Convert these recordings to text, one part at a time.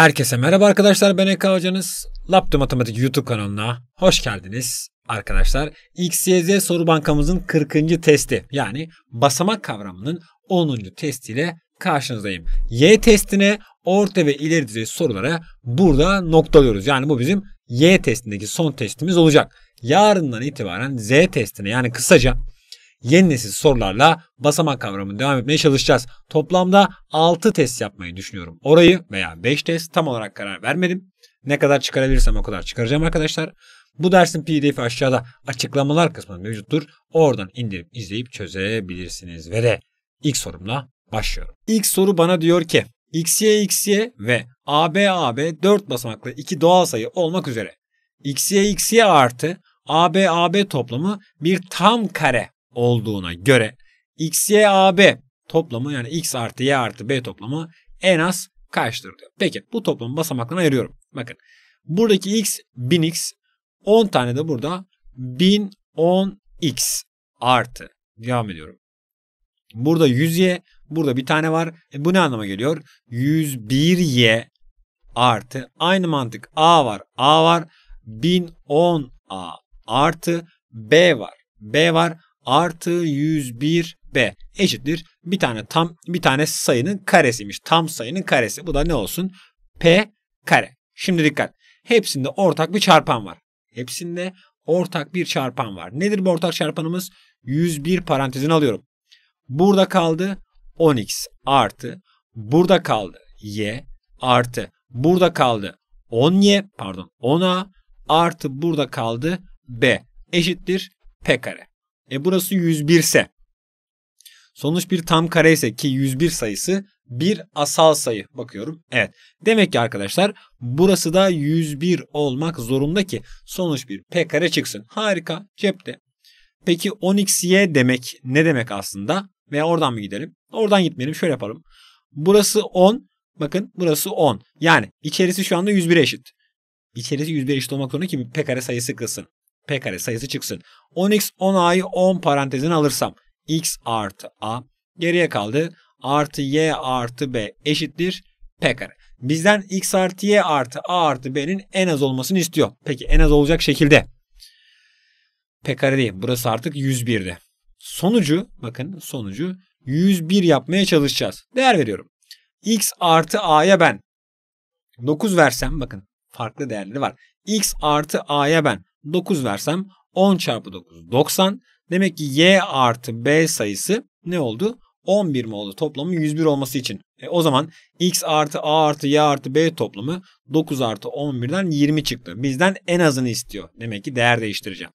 Herkese merhaba arkadaşlar ben Eka Hocanız. Laptop Matematik YouTube kanalına hoş geldiniz arkadaşlar. XYZ soru bankamızın 40. testi yani basamak kavramının 10. testiyle karşınızdayım. Y testine orta ve ileri düzey sorulara burada noktalıyoruz. Yani bu bizim Y testindeki son testimiz olacak. Yarından itibaren Z testine yani kısaca yeni nesil sorularla basamak kavramını devam etmeye çalışacağız. Toplamda 6 test yapmayı düşünüyorum. Orayı veya 5 test tam olarak karar vermedim. Ne kadar çıkarabilirsem o kadar çıkaracağım arkadaşlar. Bu dersin pdf'i aşağıda açıklamalar kısmında mevcuttur. Oradan indirip izleyip çözebilirsiniz. Ve de ilk sorumla başlıyorum. İlk soru bana diyor ki xy xy ve ab ab 4 basamaklı iki doğal sayı olmak üzere xy xy artı AB AB toplamı bir tam kare olduğuna göre x, y, a, b toplamı yani x artı y artı b toplamı en az kaçtır diyor. Peki bu toplamı basamaklarına ayırıyorum. Bakın buradaki x 1000x 10 tane de burada 1010x artı devam ediyorum. Burada 100y burada bir tane var. E bu ne anlama geliyor? 101y artı aynı mantık a var a var 1010a artı b var b var artı 101b eşittir. Bir tane tam bir tane sayının karesiymiş. Tam sayının karesi. Bu da ne olsun? p kare. Şimdi dikkat. Hepsinde ortak bir çarpan var. Hepsinde ortak bir çarpan var. Nedir bu ortak çarpanımız? 101 parantezini alıyorum. Burada kaldı 10x artı. Burada kaldı y artı. Burada kaldı 10y pardon 10a artı burada kaldı b eşittir p kare. E burası 101 ise sonuç bir tam kare ise ki 101 sayısı bir asal sayı bakıyorum. Evet. Demek ki arkadaşlar burası da 101 olmak zorunda ki sonuç bir p kare çıksın. Harika. Cepte. Peki 10xy demek ne demek aslında? Veya oradan mı gidelim? Oradan gitmeyelim. Şöyle yapalım. Burası 10. Bakın burası 10. Yani içerisi şu anda 101 eşit. İçerisi 101 eşit olmak zorunda ki bir p kare sayısı kılsın p kare sayısı çıksın. 10x 10a'yı 10 parantezin alırsam x artı a geriye kaldı. Artı y artı b eşittir p kare. Bizden x artı y artı a artı b'nin en az olmasını istiyor. Peki en az olacak şekilde. P kare değil. Burası artık 101'de. Sonucu bakın sonucu 101 yapmaya çalışacağız. Değer veriyorum. x artı a'ya ben 9 versem bakın farklı değerleri var. x artı a'ya ben 9 versem 10 çarpı 9 90. Demek ki y artı b sayısı ne oldu? 11 mi oldu toplamı 101 olması için. E o zaman x artı a artı y artı b toplamı 9 artı 11'den 20 çıktı. Bizden en azını istiyor. Demek ki değer değiştireceğim.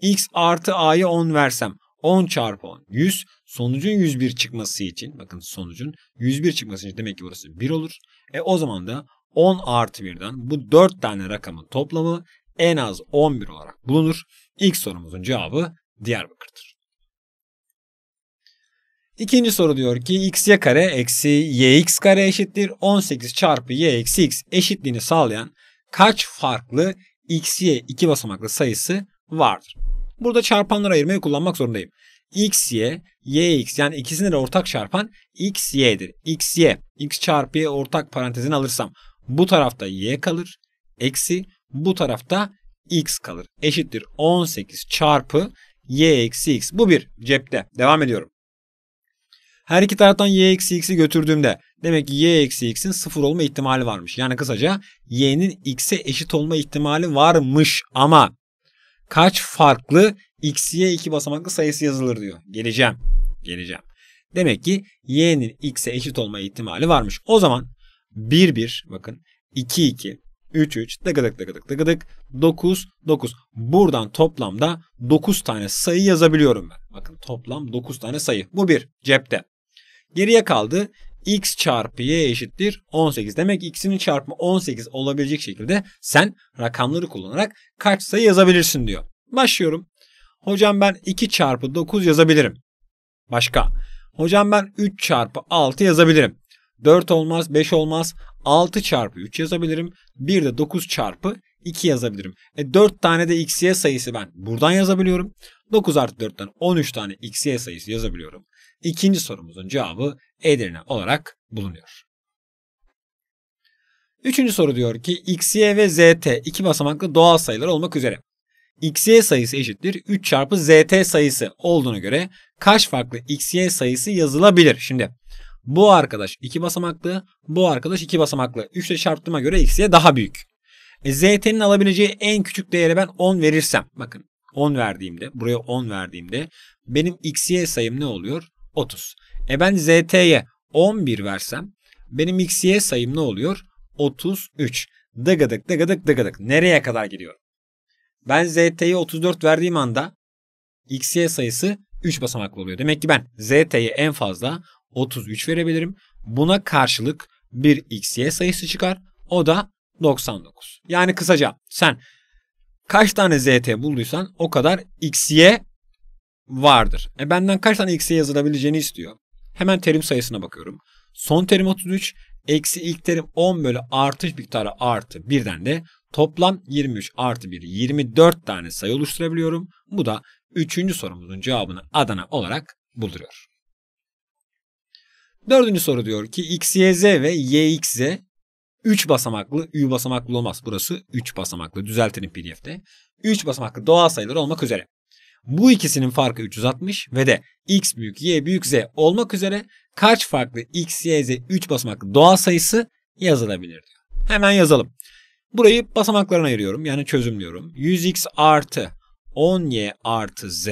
x artı a'yı 10 versem 10 çarpı 10 100 sonucun 101 çıkması için bakın sonucun 101 çıkması için demek ki burası 1 olur. E o zaman da 10 artı 1'den bu 4 tane rakamın toplamı en az 11 olarak bulunur. İlk sorumuzun cevabı Diyarbakır'dır. İkinci soru diyor ki xy kare eksi yx kare eşittir 18 çarpı y eksi x eşitliğini sağlayan kaç farklı xy iki basamaklı sayısı vardır? Burada çarpanları ayırmayı kullanmak zorundayım. xy, yx yani ikisini de ortak çarpan x xy, x çarpı y ortak parantezini alırsam bu tarafta y kalır. Eksi bu tarafta x kalır. Eşittir 18 çarpı y eksi x. Bu bir cepte. Devam ediyorum. Her iki taraftan y eksi x'i götürdüğümde demek ki y eksi x'in sıfır olma ihtimali varmış. Yani kısaca y'nin x'e eşit olma ihtimali varmış ama kaç farklı x'ye iki basamaklı sayısı yazılır diyor. Geleceğim. Geleceğim. Demek ki y'nin x'e eşit olma ihtimali varmış. O zaman 1 1 bakın 2 2 3 3 dıgıdık dıgıdık dıgıdık 9 9. Buradan toplamda 9 tane sayı yazabiliyorum ben. Bakın toplam 9 tane sayı. Bu bir cepte. Geriye kaldı x çarpı y eşittir 18 demek x'in çarpımı 18 olabilecek şekilde sen rakamları kullanarak kaç sayı yazabilirsin diyor. Başlıyorum. Hocam ben 2 çarpı 9 yazabilirim. Başka. Hocam ben 3 çarpı 6 yazabilirim. 4 olmaz, 5 olmaz, 6 çarpı 3 yazabilirim. Bir de 9 çarpı 2 yazabilirim. E 4 tane de xy sayısı ben buradan yazabiliyorum. 9 artı 4'ten 13 tane xy sayısı yazabiliyorum. İkinci sorumuzun cevabı Edirne olarak bulunuyor. Üçüncü soru diyor ki xy ve zt iki basamaklı doğal sayılar olmak üzere. xy sayısı eşittir 3 çarpı zt sayısı olduğuna göre kaç farklı xy sayısı yazılabilir? Şimdi bu arkadaş 2 basamaklı, bu arkadaş 2 basamaklı. 3 ile çarptığıma göre x'ye daha büyük. E, zt'nin alabileceği en küçük değere ben 10 verirsem, bakın 10 verdiğimde, buraya 10 verdiğimde benim x'ye sayım ne oluyor? 30. E ben zt'ye 11 versem benim x'ye sayım ne oluyor? 33. Dıgıdık dıgıdık dıgıdık. Nereye kadar gidiyor? Ben zt'ye 34 verdiğim anda x'ye sayısı 3 basamaklı oluyor. Demek ki ben zt'ye en fazla 33 verebilirim. Buna karşılık bir xy sayısı çıkar. O da 99. Yani kısaca sen kaç tane zt bulduysan o kadar xy vardır. E benden kaç tane x'ye yazılabileceğini istiyor. Hemen terim sayısına bakıyorum. Son terim 33, eksi ilk terim 10 bölü artış miktarı artı birden de toplam 23 artı 1 24 tane sayı oluşturabiliyorum. Bu da 3. sorumuzun cevabını Adana olarak bulduruyor. Dördüncü soru diyor ki x, y, z ve y, x, z 3 basamaklı, ü basamaklı olmaz. Burası 3 basamaklı. Düzeltelim pdf'de. 3 basamaklı doğal sayılar olmak üzere. Bu ikisinin farkı 360 ve de x büyük y büyük z olmak üzere kaç farklı x, y, z 3 basamaklı doğal sayısı yazılabilir diyor. Hemen yazalım. Burayı basamaklarına ayırıyorum yani çözümlüyorum. 100x artı 10y artı z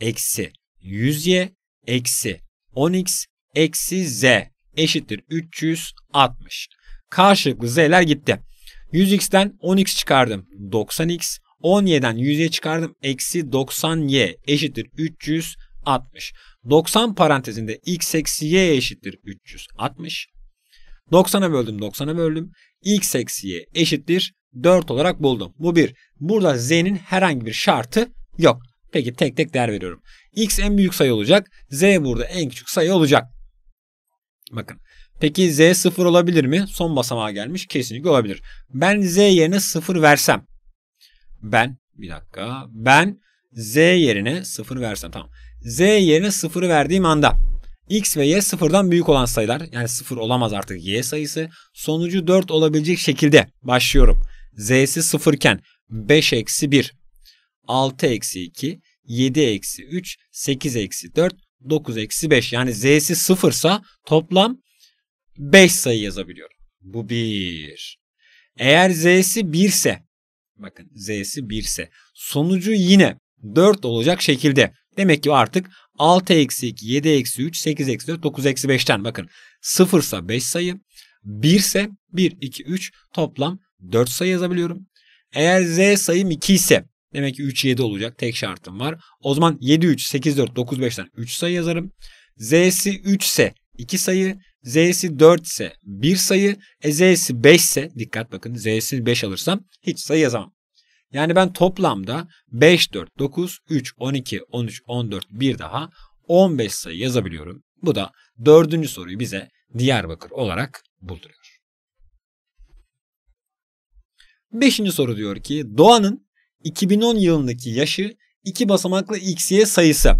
eksi 100y eksi 10x eksi z eşittir 360. Karşılıklı z'ler gitti. 100x'ten 10x çıkardım 90x. 17'den 100'ye çıkardım eksi 90y eşittir 360. 90 parantezinde x eksi y eşittir 360. 90'a böldüm 90'a böldüm. x eksi y eşittir 4 olarak buldum. Bu bir. Burada z'nin herhangi bir şartı yok. Peki tek tek değer veriyorum. x en büyük sayı olacak. z burada en küçük sayı olacak. Bakın. Peki z 0 olabilir mi? Son basamağa gelmiş. Kesinlikle olabilir. Ben z yerine 0 versem. Ben bir dakika. Ben z yerine 0 versem. Tamam. z yerine 0 verdiğim anda x ve y sıfırdan büyük olan sayılar yani sıfır olamaz artık y sayısı sonucu 4 olabilecek şekilde başlıyorum. z'si sıfırken 5 eksi 1, 6 eksi 2, 7 eksi 3, 8 eksi 4, 9 eksi 5 yani z'si sıfırsa toplam 5 sayı yazabiliyorum. Bu 1. Eğer z'si 1 ise bakın z'si 1 ise sonucu yine 4 olacak şekilde. Demek ki artık 6 eksi 2, 7 eksi 3, 8 eksi 4, 9 eksi 5'ten bakın 0 ise 5 sayı 1 ise 1, 2, 3 toplam 4 sayı yazabiliyorum. Eğer z sayım 2 ise Demek ki 3-7 olacak. Tek şartım var. O zaman 7-3, 8-4, 9-5'ten 3 sayı yazarım. Z'si 3 ise 2 sayı. Z'si 4 ise 1 sayı. E Z'si 5 ise dikkat bakın Z'si 5 alırsam hiç sayı yazamam. Yani ben toplamda 5, 4, 9, 3, 12, 13, 14, bir daha 15 sayı yazabiliyorum. Bu da dördüncü soruyu bize Diyarbakır olarak bulduruyor. Beşinci soru diyor ki doğanın 2010 yılındaki yaşı 2 basamaklı xy sayısı.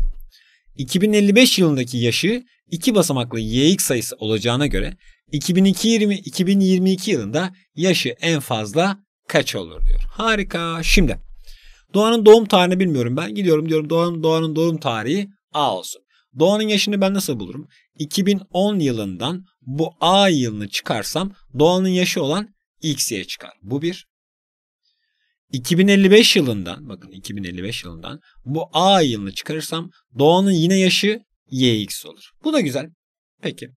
2055 yılındaki yaşı 2 basamaklı yx sayısı olacağına göre 2022 yılında yaşı en fazla kaç olur diyor. Harika. Şimdi Doğan'ın doğum tarihini bilmiyorum ben. Gidiyorum diyorum Doğan'ın Doğan'ın doğum tarihi A olsun. Doğan'ın yaşını ben nasıl bulurum? 2010 yılından bu A yılını çıkarsam Doğan'ın yaşı olan X'ye çıkar. Bu bir. 2055 yılından bakın 2055 yılından bu A yılını çıkarırsam doğanın yine yaşı YX olur. Bu da güzel. Peki.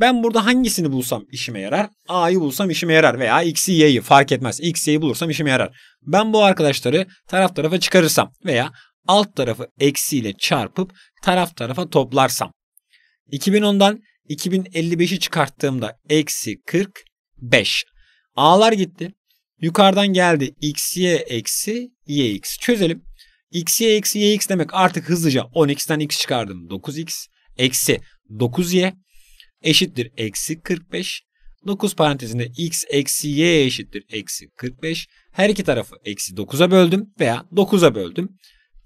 Ben burada hangisini bulsam işime yarar? A'yı bulsam işime yarar veya X'i Y'yi fark etmez. x'i Y'yi bulursam işime yarar. Ben bu arkadaşları taraf tarafa çıkarırsam veya alt tarafı eksiyle çarpıp taraf tarafa toplarsam. 2010'dan 2055'i çıkarttığımda eksi 45. A'lar gitti. Yukarıdan geldi x, y eksi y x. Çözelim. x, y eksi y x demek artık hızlıca 10x'ten x çıkardım. 9x eksi 9y eşittir eksi 45. 9 parantezinde x eksi y eşittir eksi 45. Her iki tarafı eksi 9'a böldüm veya 9'a böldüm.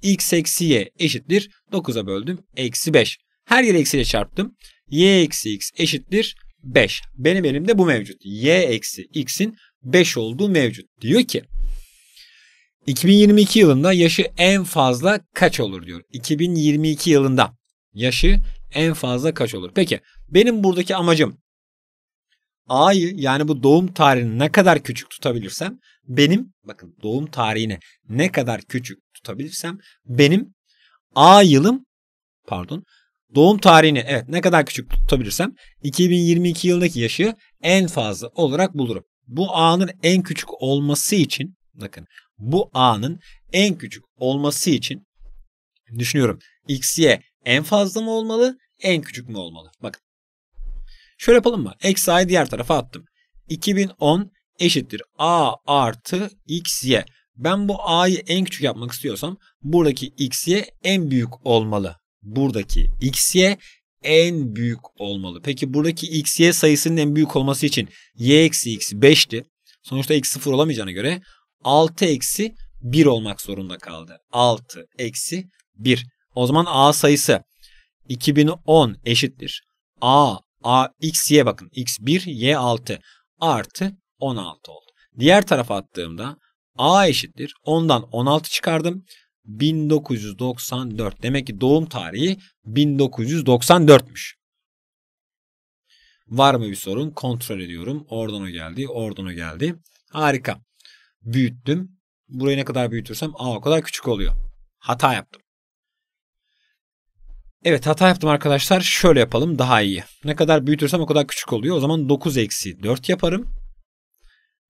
x eksi y eşittir 9'a böldüm eksi 5. Her yeri eksiyle çarptım. y eksi x eşittir 5. Benim elimde bu mevcut. y eksi x'in 5 olduğu mevcut. Diyor ki 2022 yılında yaşı en fazla kaç olur diyor. 2022 yılında yaşı en fazla kaç olur? Peki benim buradaki amacım A'yı yani bu doğum tarihini ne kadar küçük tutabilirsem benim bakın doğum tarihini ne kadar küçük tutabilirsem benim A yılım pardon doğum tarihini evet ne kadar küçük tutabilirsem 2022 yılındaki yaşı en fazla olarak bulurum bu anın en küçük olması için bakın bu anın en küçük olması için düşünüyorum x, y en fazla mı olmalı en küçük mü olmalı? Bakın şöyle yapalım mı? Eksi a'yı diğer tarafa attım. 2010 eşittir a artı x, y. Ben bu a'yı en küçük yapmak istiyorsam buradaki x, y en büyük olmalı. Buradaki x, y en büyük olmalı. Peki buradaki x, y sayısının en büyük olması için y eksi x 5'ti. Sonuçta x 0 olamayacağına göre 6 eksi 1 olmak zorunda kaldı. 6 eksi 1. O zaman a sayısı 2010 eşittir. a, a x, y bakın. x 1, y 6 artı 16 oldu. Diğer tarafa attığımda a eşittir. Ondan 16 çıkardım. 1994. Demek ki doğum tarihi 1994'müş. Var mı bir sorun? Kontrol ediyorum. Oradan o geldi, oradan o geldi. Harika. Büyüttüm. Burayı ne kadar büyütürsem A o kadar küçük oluyor. Hata yaptım. Evet hata yaptım arkadaşlar. Şöyle yapalım daha iyi. Ne kadar büyütürsem o kadar küçük oluyor. O zaman 9 eksi 4 yaparım.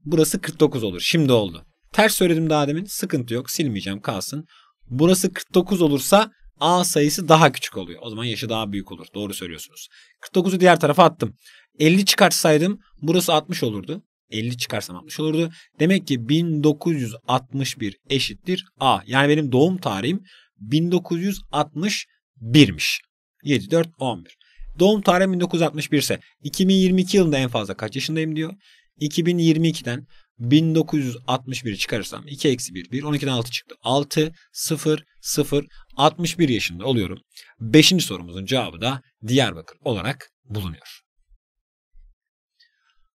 Burası 49 olur. Şimdi oldu. Ters söyledim daha demin. Sıkıntı yok. Silmeyeceğim kalsın. Burası 49 olursa A sayısı daha küçük oluyor. O zaman yaşı daha büyük olur. Doğru söylüyorsunuz. 49'u diğer tarafa attım. 50 çıkartsaydım burası 60 olurdu. 50 çıkarsam 60 olurdu. Demek ki 1961 eşittir A. Yani benim doğum tarihim 1961'miş. 7, 4, 11. Doğum tarihim 1961 ise 2022 yılında en fazla kaç yaşındayım diyor. 2022'den 1961 çıkarırsam 2 eksi 1, 1, 12'den 6 çıktı. 6, 0, 0, 61 yaşında oluyorum. Beşinci sorumuzun cevabı da Diyarbakır olarak bulunuyor.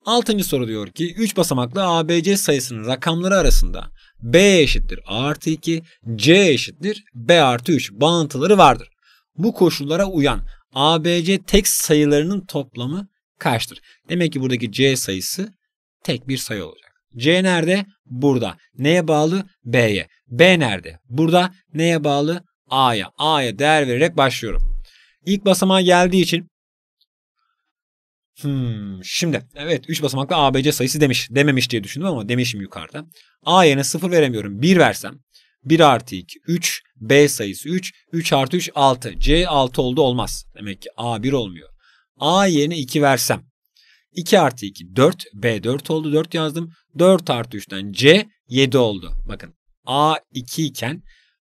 Altıncı soru diyor ki 3 basamaklı ABC sayısının rakamları arasında B eşittir A artı 2, C eşittir B artı 3 bağıntıları vardır. Bu koşullara uyan ABC tek sayılarının toplamı kaçtır? Demek ki buradaki C sayısı tek bir sayı olacak. C nerede? Burada. Neye bağlı? B'ye. B nerede? Burada. Neye bağlı? A'ya. A'ya değer vererek başlıyorum. İlk basamağa geldiği için Hmm, şimdi evet 3 basamaklı ABC sayısı demiş. Dememiş diye düşündüm ama demişim yukarıda. A yerine 0 veremiyorum. 1 versem 1 artı 2 3 B sayısı 3 3 artı 3 6 C 6 oldu olmaz. Demek ki A 1 olmuyor. A yerine 2 versem 2 artı 2 4. B 4 oldu. 4 yazdım. 4 artı 3'ten C 7 oldu. Bakın A 2 iken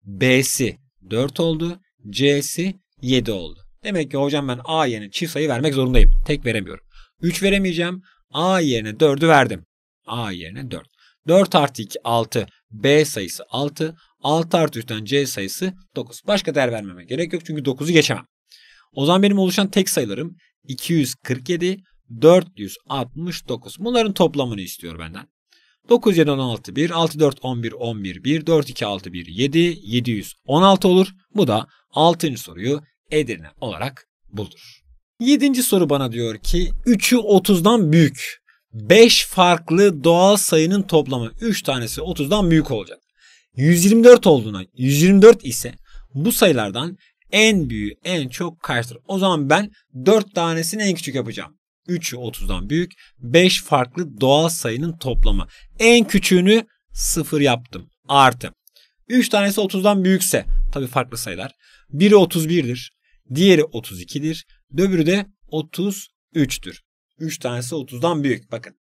B'si 4 oldu. C'si 7 oldu. Demek ki hocam ben A yerine çift sayı vermek zorundayım. Tek veremiyorum. 3 veremeyeceğim. A yerine 4'ü verdim. A yerine 4. 4 artı 2 6. B sayısı 6. 6 artı 3'ten C sayısı 9. Başka değer vermeme gerek yok çünkü 9'u geçemem. O zaman benim oluşan tek sayılarım 247, 469. Bunların toplamını istiyor benden. 9, 7, 16, 1, 6, 4, 11, 11, 1, 4, 2, 6, 1, 7, 716 olur. Bu da 6. soruyu Edirne olarak buldur. 7. soru bana diyor ki 3'ü 30'dan büyük. 5 farklı doğal sayının toplamı 3 tanesi 30'dan büyük olacak. 124 olduğuna 124 ise bu sayılardan en büyüğü en çok kaçtır? O zaman ben 4 tanesini en küçük yapacağım. 3'ü 30'dan büyük. 5 farklı doğal sayının toplamı. En küçüğünü 0 yaptım. Artı. 3 tanesi 30'dan büyükse tabi farklı sayılar. Biri 31'dir. Diğeri 32'dir. Döbürü de 33'tür. 3 tanesi 30'dan büyük. Bakın.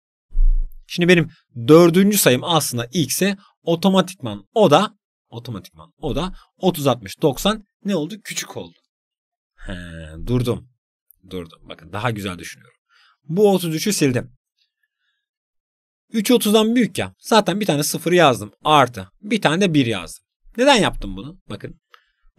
Şimdi benim dördüncü sayım aslında x'e otomatikman o da otomatikman o da 30 60 90 ne oldu? Küçük oldu. He, durdum. Durdum. Bakın daha güzel düşünüyorum. Bu 33'ü sildim. 3 30'dan büyük ya. Zaten bir tane 0 yazdım. Artı. Bir tane de 1 yazdım. Neden yaptım bunu? Bakın.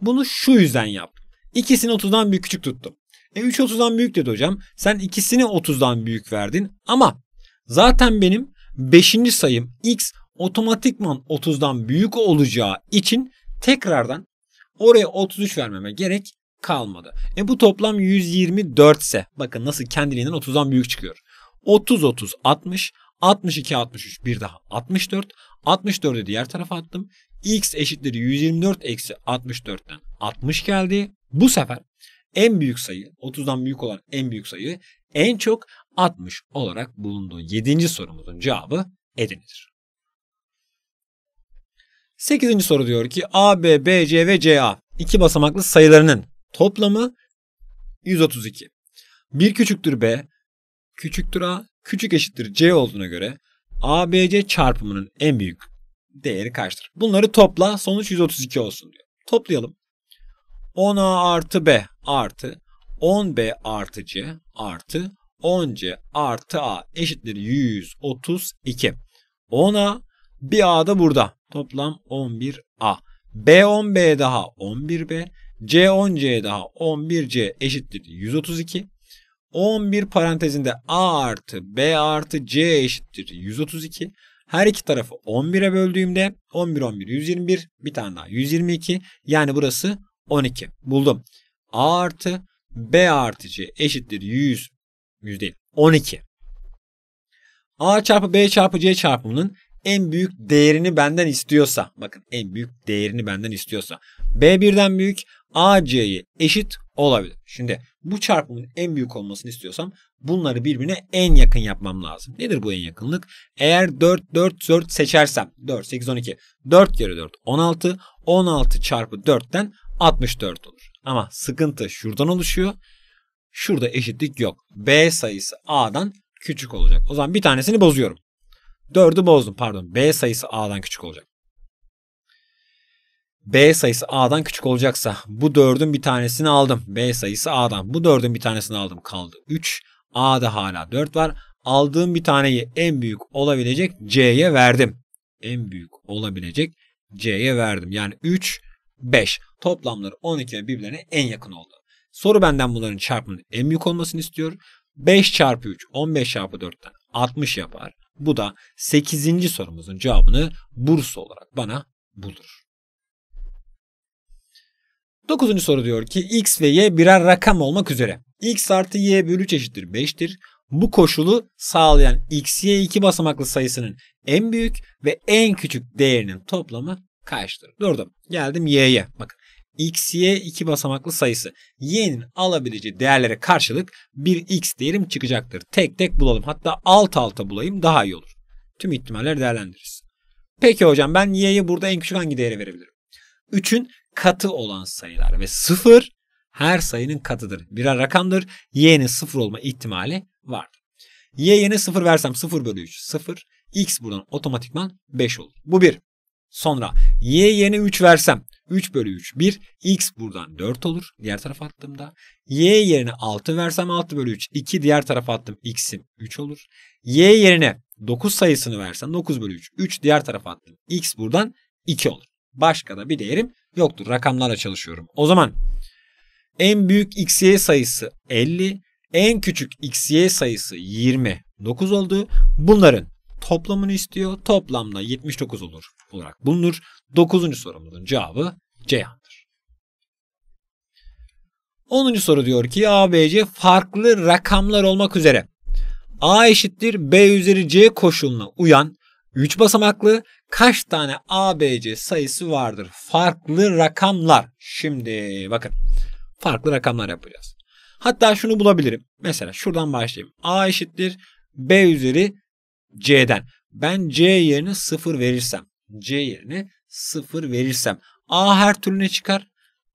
Bunu şu yüzden yaptım. İkisini 30'dan büyük küçük tuttum. E 3 30'dan büyük dedi hocam. Sen ikisini 30'dan büyük verdin. Ama zaten benim 5. sayım x otomatikman 30'dan büyük olacağı için tekrardan oraya 33 vermeme gerek kalmadı. E bu toplam 124 ise bakın nasıl kendiliğinden 30'dan büyük çıkıyor. 30 30 60 62 63 bir daha 64 64'ü diğer tarafa attım. X eşittir 124 eksi 64'ten 60 geldi. Bu sefer en büyük sayı 30'dan büyük olan en büyük sayı en çok 60 olarak bulunduğu 7. sorumuzun cevabı edinilir. 8. soru diyor ki A, B, B, C ve C, A iki basamaklı sayılarının Toplamı 132. Bir küçüktür B, küçüktür A, küçük eşittir C olduğuna göre ABC çarpımının en büyük değeri kaçtır? Bunları topla sonuç 132 olsun diyor. Toplayalım. 10A artı B artı 10B artı C artı 10C artı A eşittir 132. 10A bir A da burada. Toplam 11A. B 10B daha 11B. C10C daha 11C eşittir 132. 11 parantezinde A artı B artı C eşittir 132. Her iki tarafı 11'e böldüğümde 11 11 121 bir tane daha 122 yani burası 12 buldum. A artı B artı C eşittir 100 100 değil 12. A çarpı B çarpı C çarpımının en büyük değerini benden istiyorsa bakın en büyük değerini benden istiyorsa B1'den büyük AC'ye eşit olabilir. Şimdi bu çarpımın en büyük olmasını istiyorsam bunları birbirine en yakın yapmam lazım. Nedir bu en yakınlık? Eğer 4 4 4 seçersem 4 8 12 4 kere 4 16 16 çarpı 4'ten 64 olur. Ama sıkıntı şuradan oluşuyor. Şurada eşitlik yok. B sayısı A'dan küçük olacak. O zaman bir tanesini bozuyorum. 4'ü bozdum pardon. B sayısı A'dan küçük olacak. B sayısı A'dan küçük olacaksa bu 4'ün bir tanesini aldım. B sayısı A'dan. Bu 4'ün bir tanesini aldım. Kaldı 3. A'da hala 4 var. Aldığım bir taneyi en büyük olabilecek C'ye verdim. En büyük olabilecek C'ye verdim. Yani 3, 5. Toplamları 12 ve birbirlerine en yakın oldu. Soru benden bunların çarpımının en büyük olmasını istiyor. 5 çarpı 3, 15 çarpı 4'ten 60 yapar. Bu da 8. sorumuzun cevabını Bursa olarak bana bulur. 9. soru diyor ki x ve y birer rakam olmak üzere. x artı y bölü 3 eşittir 5'tir. Bu koşulu sağlayan x, y 2 basamaklı sayısının en büyük ve en küçük değerinin toplamı kaçtır? Durdum. Geldim y'ye. Bakın x'ye iki basamaklı sayısı. y'nin alabileceği değerlere karşılık bir x değerim çıkacaktır. Tek tek bulalım. Hatta alt alta bulayım daha iyi olur. Tüm ihtimalleri değerlendiririz. Peki hocam ben y'ye burada en küçük hangi değere verebilirim? 3'ün katı olan sayılar ve 0 her sayının katıdır. Birer rakamdır. Y'nin 0 olma ihtimali var. Y yerine 0 versem 0 bölü 3 0. X buradan otomatikman 5 olur. Bu 1. Sonra Y yerine 3 versem 3 bölü 3 1. X buradan 4 olur. Diğer tarafa attığımda. Y yerine 6 versem 6 bölü 3 2. Diğer tarafa attım. X'im 3 olur. Y yerine 9 sayısını versem 9 bölü 3 3. Diğer tarafa attım. X buradan 2 olur. Başka da bir değerim yoktur. Rakamlarla çalışıyorum. O zaman en büyük xy sayısı 50, en küçük xy sayısı 29 oldu. Bunların toplamını istiyor. Toplamda 79 olur olarak bulunur. Dokuzuncu sorumuzun cevabı Ceyhan'dır. Onuncu soru diyor ki A, B, C farklı rakamlar olmak üzere A eşittir B üzeri C koşuluna uyan 3 basamaklı kaç tane ABC sayısı vardır? Farklı rakamlar. Şimdi bakın. Farklı rakamlar yapacağız. Hatta şunu bulabilirim. Mesela şuradan başlayayım. A eşittir B üzeri C'den. Ben C yerine 0 verirsem C yerine 0 verirsem A her türlü ne çıkar?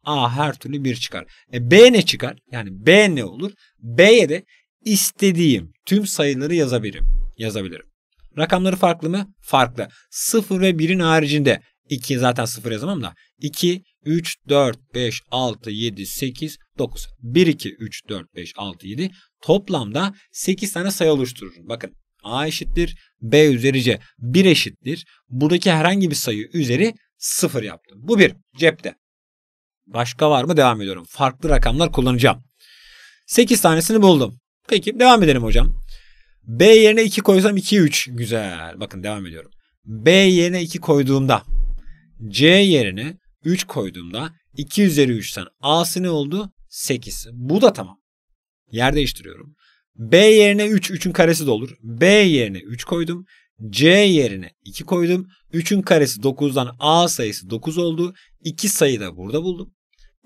A her türlü 1 çıkar. E B ne çıkar? Yani B ne olur? B'ye de istediğim tüm sayıları yazabilirim. Yazabilirim. Rakamları farklı mı? Farklı. 0 ve 1'in haricinde 2 zaten 0 yazamam da 2 3 4 5 6 7 8 9 1 2 3 4 5 6 7 toplamda 8 tane sayı oluştururum. Bakın A eşittir B üzeri C. 1 eşittir. Buradaki herhangi bir sayı üzeri 0 yaptım. Bu bir cepte. Başka var mı? Devam ediyorum. Farklı rakamlar kullanacağım. 8 tanesini buldum. Peki devam edelim hocam. B yerine 2 koysam 2 3. Güzel. Bakın devam ediyorum. B yerine 2 koyduğumda C yerine 3 koyduğumda 2 üzeri 3'ten A'sı ne oldu? 8. Bu da tamam. Yer değiştiriyorum. B yerine 3, 3'ün karesi de olur. B yerine 3 koydum. C yerine 2 koydum. 3'ün karesi 9'dan A sayısı 9 oldu. 2 sayı da burada buldum.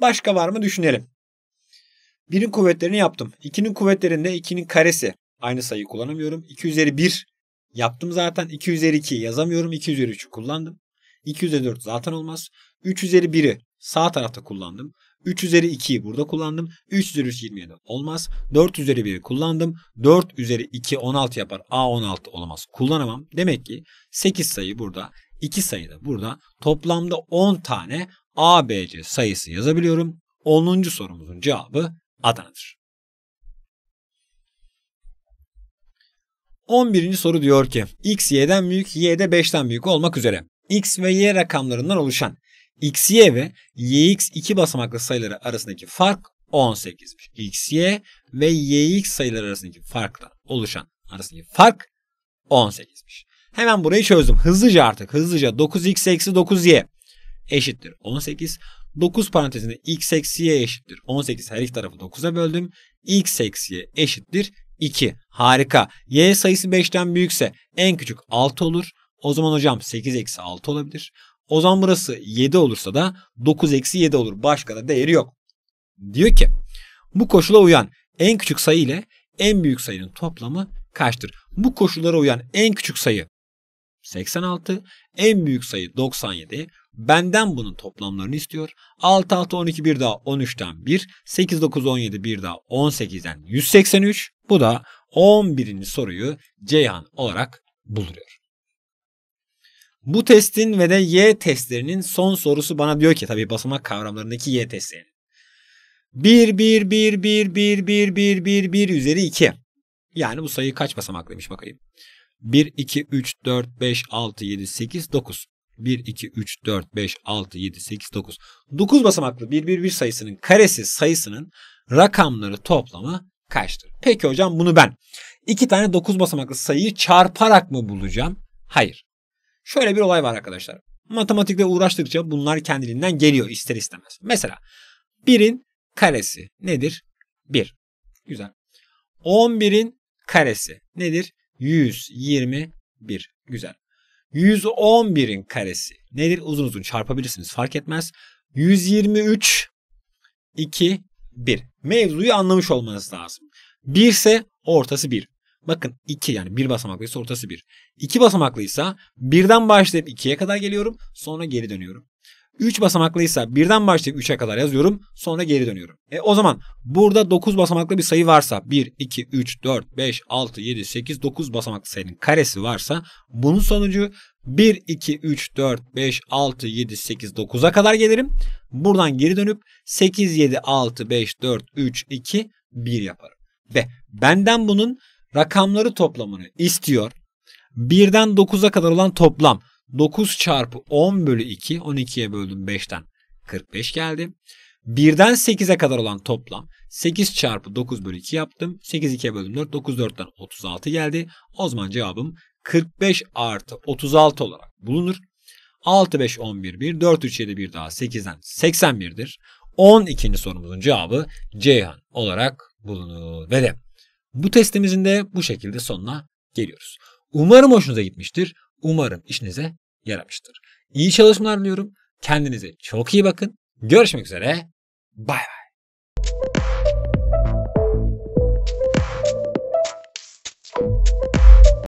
Başka var mı düşünelim. 1'in kuvvetlerini yaptım. 2'nin kuvvetlerinde 2'nin karesi. Aynı sayı kullanamıyorum. 2 üzeri 1 yaptım zaten. 2 üzeri 2 yazamıyorum. 2 üzeri 3'ü kullandım. 2 üzeri 4 zaten olmaz. 3 üzeri 1'i sağ tarafta kullandım. 3 üzeri 2'yi burada kullandım. 3 üzeri 3 27 olmaz. 4 üzeri 1'i kullandım. 4 üzeri 2 16 yapar. A 16 olamaz. Kullanamam. Demek ki 8 sayı burada. 2 sayı da burada. Toplamda 10 tane ABC sayısı yazabiliyorum. 10. sorumuzun cevabı Adana'dır. 11. soru diyor ki x y'den büyük y de 5'ten büyük olmak üzere x ve y rakamlarından oluşan XY ve YX iki basamaklı sayıları arasındaki fark 18'miş. XY ve YX sayıları arasındaki farkla oluşan arasındaki fark 18'miş. Hemen burayı çözdüm. Hızlıca artık hızlıca 9x eksi 9y eşittir 18. 9 parantezinde x eksi y eşittir 18 her iki tarafı 9'a böldüm. x eksi y eşittir 2. Harika. Y sayısı 5'ten büyükse en küçük 6 olur. O zaman hocam 8 eksi 6 olabilir. O zaman burası 7 olursa da 9 eksi 7 olur. Başka da değeri yok. Diyor ki bu koşula uyan en küçük sayı ile en büyük sayının toplamı kaçtır? Bu koşullara uyan en küçük sayı 86, en büyük sayı 97. Benden bunun toplamlarını istiyor. 6 6 12 bir daha 13'ten 1, 8 9 17 bir daha 18'den 183. Bu da 11. soruyu Ceyhan olarak buluyor. Bu testin ve de Y testlerinin son sorusu bana diyor ki tabii basamak kavramlarındaki Y testi 1 1 1 1 1 1 1 1 1 üzeri 2. Yani bu sayı kaç basamaklıymış bakayım. 1 2 3 4 5 6 7 8 9. 1 2 3 4 5 6 7 8 9. 9 basamaklı 1 1 1 sayısının karesi sayısının rakamları toplamı kaçtır? Peki hocam bunu ben iki tane 9 basamaklı sayıyı çarparak mı bulacağım? Hayır. Şöyle bir olay var arkadaşlar. Matematikle uğraştıkça bunlar kendiliğinden geliyor ister istemez. Mesela 1'in karesi nedir? 1. Güzel. 11'in karesi nedir? 121. Güzel. 111'in karesi nedir? Uzun uzun çarpabilirsiniz fark etmez. 123 2 1. Mevzuyu anlamış olmanız lazım. 1 ise ortası 1. Bakın 2 yani bir basamaklıysa ortası 1. 2 basamaklıysa birden başlayıp 2'ye kadar geliyorum sonra geri dönüyorum. 3 basamaklıysa birden başlayıp 3'e kadar yazıyorum sonra geri dönüyorum. E o zaman burada 9 basamaklı bir sayı varsa 1, 2, 3, 4, 5, 6, 7, 8, 9 basamaklı sayının karesi varsa bunun sonucu 1, 2, 3, 4, 5, 6, 7, 8, 9'a kadar gelirim. Buradan geri dönüp 8, 7, 6, 5, 4, 3, 2, 1 yaparım. Ve benden bunun rakamları toplamını istiyor. 1'den 9'a kadar olan toplam 9 çarpı 10 bölü 2 12'ye böldüm 5'ten 45 geldi. 1'den 8'e kadar olan toplam 8 çarpı 9 bölü 2 yaptım. 8 2'ye böldüm 4. 9 4'ten 36 geldi. O zaman cevabım 45 artı 36 olarak bulunur. 6 5 11 1 4 3 7 1 daha 8'den 81'dir. 12. sorumuzun cevabı Ceyhan olarak bulunur. Ve de bu testimizin de bu şekilde sonuna geliyoruz. Umarım hoşunuza gitmiştir. Umarım işinize yaramıştır. İyi çalışmalar diliyorum. Kendinize çok iyi bakın. Görüşmek üzere. Bay bay.